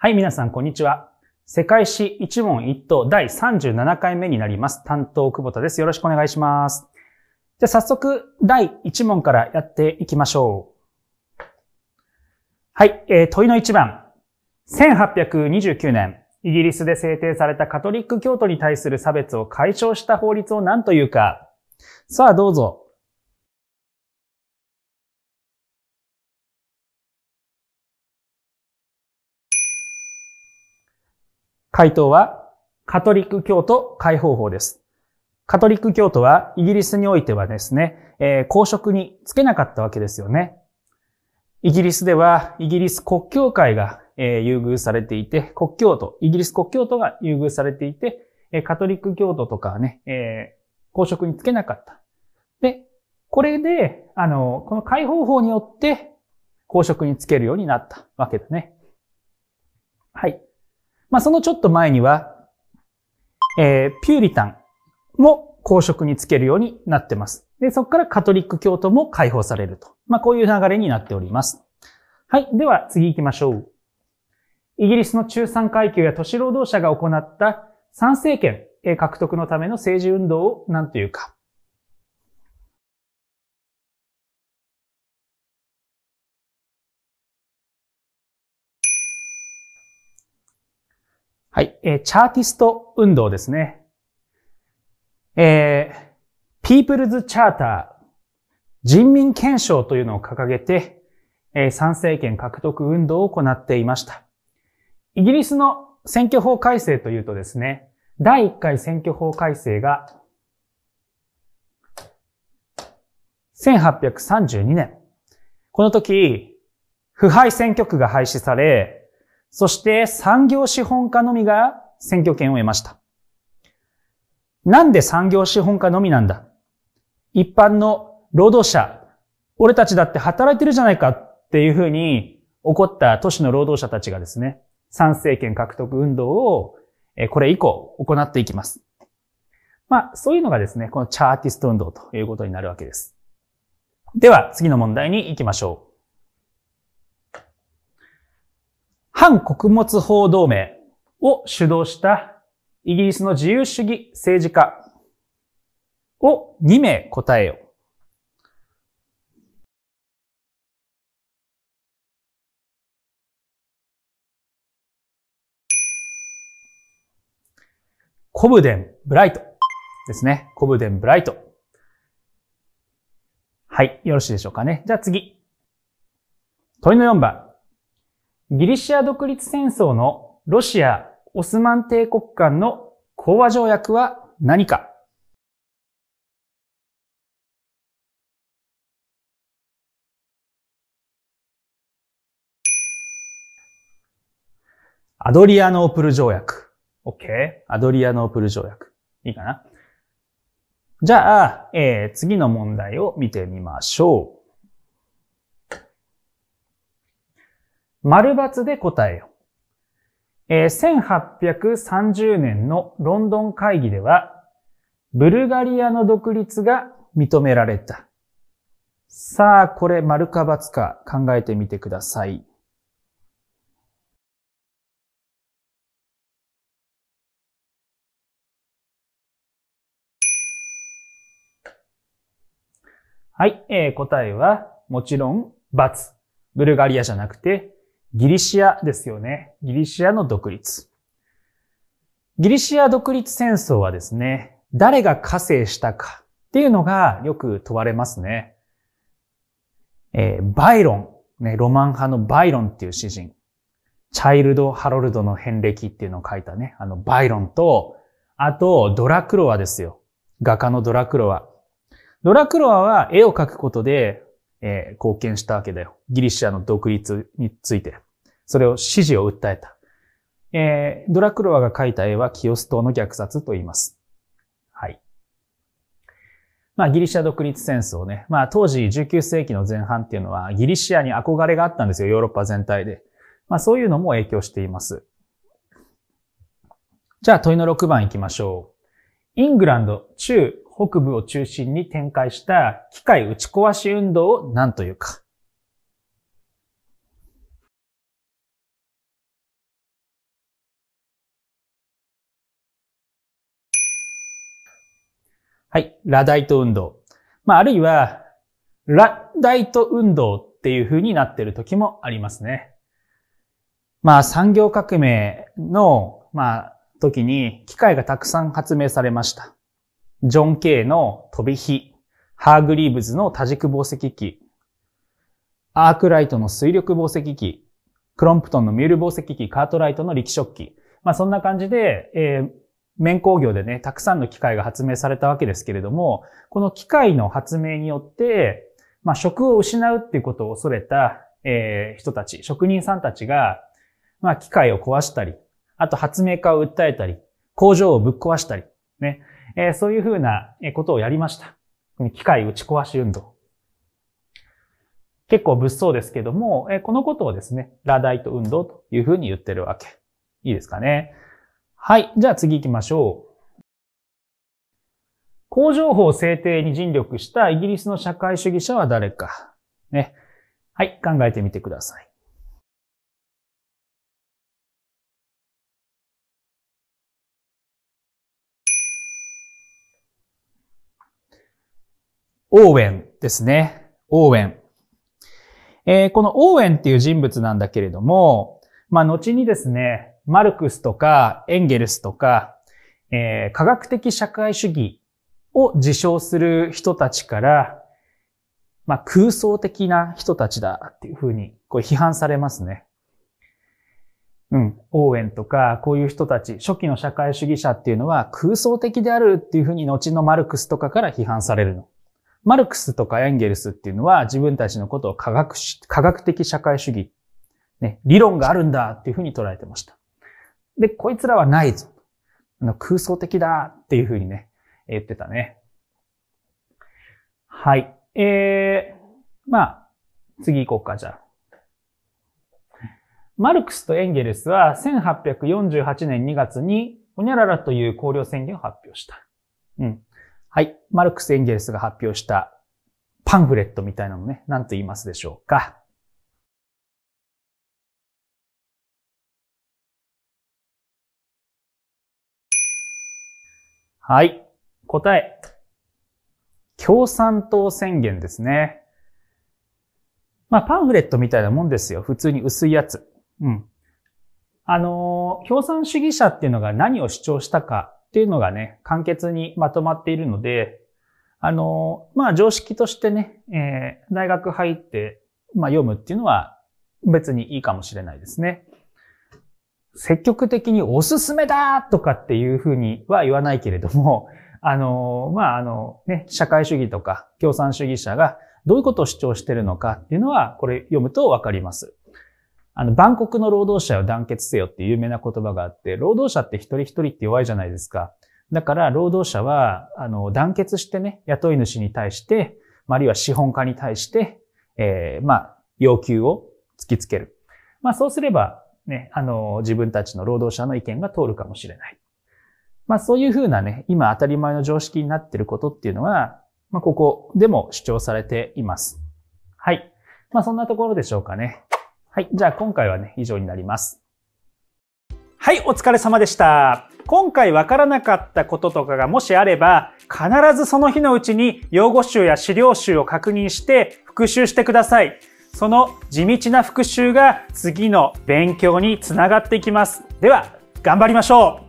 はい、皆さん、こんにちは。世界史一問一答第37回目になります。担当、久保田です。よろしくお願いします。じゃあ、早速、第一問からやっていきましょう。はい、えー、問いの一番。1829年、イギリスで制定されたカトリック教徒に対する差別を解消した法律を何というか。さあ、どうぞ。回答は、カトリック教徒解放法です。カトリック教徒はイギリスにおいてはですね、えー、公職につけなかったわけですよね。イギリスではイギリス国教会が、えー、優遇されていて、国教徒、イギリス国教徒が優遇されていて、えー、カトリック教徒とかはね、え公職につけなかった。で、これで、あの、この解放法によって公職につけるようになったわけだね。はい。まあ、そのちょっと前には、えー、ピューリタンも公職につけるようになってます。で、そこからカトリック教徒も解放されると。まあ、こういう流れになっております。はい。では、次行きましょう。イギリスの中産階級や都市労働者が行った参政権獲得のための政治運動を何というか。はい、えー、チャーティスト運動ですね。えー、People's Charter 人民憲章というのを掲げて、え参政権獲得運動を行っていました。イギリスの選挙法改正というとですね、第1回選挙法改正が、1832年。この時、腐敗選挙区が廃止され、そして産業資本家のみが選挙権を得ました。なんで産業資本家のみなんだ一般の労働者、俺たちだって働いてるじゃないかっていうふうに怒った都市の労働者たちがですね、参政権獲得運動をこれ以降行っていきます。まあ、そういうのがですね、このチャーティスト運動ということになるわけです。では、次の問題に行きましょう。反穀物法同盟を主導したイギリスの自由主義政治家を2名答えよ。コブデン・ブライトですね。コブデン・ブライト。はい。よろしいでしょうかね。じゃあ次。問いの4番。ギリシア独立戦争のロシア・オスマン帝国間の講和条約は何かアドリアノープル条約。OK? アドリアノープル条約。いいかなじゃあ、えー、次の問題を見てみましょう。丸抜で答えよ。え1830年のロンドン会議では、ブルガリアの独立が認められた。さあ、これ丸か×か考えてみてください。はい、えー、答えは、もちろん、×。ブルガリアじゃなくて、ギリシアですよね。ギリシアの独立。ギリシア独立戦争はですね、誰が加勢したかっていうのがよく問われますね。えー、バイロン、ね、ロマン派のバイロンっていう詩人。チャイルド・ハロルドの遍歴っていうのを書いたね、あのバイロンと、あとドラクロワですよ。画家のドラクロワ。ドラクロワは絵を描くことでえー、貢献したわけだよ。ギリシャの独立について。それを支持を訴えた。えー、ドラクロワが描いた絵はキオス島の虐殺と言います。はい。まあ、ギリシャ独立戦争ね。まあ、当時19世紀の前半っていうのは、ギリシアに憧れがあったんですよ、ヨーロッパ全体で。まあ、そういうのも影響しています。じゃあ、問いの6番行きましょう。イングランド、中北部を中心に展開した機械打ち壊し運動を何というか。はい。ラダイト運動。まあ、あるいは、ラダイト運動っていう風になってる時もありますね。まあ、産業革命の、まあ、時に機械がたくさん発明されました。ジョン・ケイの飛び火、ハーグリーブズの多軸防石機、アークライトの水力防石機、クロンプトンのミュール防石機、カートライトの力食器。まあそんな感じで、えー、綿工業でね、たくさんの機械が発明されたわけですけれども、この機械の発明によって、まあ職を失うっていうことを恐れた、えー、人たち、職人さんたちが、まあ機械を壊したり、あと発明家を訴えたり、工場をぶっ壊したり、ね、えそういうふうなことをやりました。機械打ち壊し運動。結構物騒ですけども、えこのことをですね、ラダイト運動というふうに言ってるわけ。いいですかね。はい。じゃあ次行きましょう。工場法制定に尽力したイギリスの社会主義者は誰か。ね。はい。考えてみてください。オーウェンですね。オーウェン。えー、このオーウェンっていう人物なんだけれども、まあ、後にですね、マルクスとかエンゲルスとか、えー、科学的社会主義を自称する人たちから、まあ、空想的な人たちだっていうふうに、こう批判されますね。うん。オーェンとか、こういう人たち、初期の社会主義者っていうのは空想的であるっていうふうに後のマルクスとかから批判されるの。マルクスとかエンゲルスっていうのは自分たちのことを科学し、科学的社会主義、ね、理論があるんだっていうふうに捉えてました。で、こいつらはないぞ。あの空想的だっていうふうにね、言ってたね。はい。えー、まあ、次行こうか、じゃあ。マルクスとエンゲルスは1848年2月に、ほにゃららという考慮宣言を発表した。うん。はい。マルクス・エンゲルスが発表したパンフレットみたいなのね、何と言いますでしょうか。はい。答え。共産党宣言ですね。まあ、パンフレットみたいなもんですよ。普通に薄いやつ。うん。あのー、共産主義者っていうのが何を主張したかっていうのがね、簡潔にまとまっているので、あの、まあ、常識としてね、えー、大学入って、まあ、読むっていうのは別にいいかもしれないですね。積極的におすすめだとかっていうふうには言わないけれども、あの、まあ、あの、ね、社会主義とか共産主義者がどういうことを主張してるのかっていうのは、これ読むとわかります。あの、万国の労働者を団結せよっていう有名な言葉があって、労働者って一人一人って弱いじゃないですか。だから、労働者は、あの、団結してね、雇い主に対して、あるいは資本家に対して、ええー、まあ、要求を突きつける。まあ、そうすれば、ね、あの、自分たちの労働者の意見が通るかもしれない。まあ、そういうふうなね、今当たり前の常識になっていることっていうのは、まあ、ここでも主張されています。はい。まあ、そんなところでしょうかね。はい。じゃあ今回はね、以上になります。はい、お疲れ様でした。今回わからなかったこととかがもしあれば、必ずその日のうちに用語集や資料集を確認して復習してください。その地道な復習が次の勉強につながっていきます。では、頑張りましょう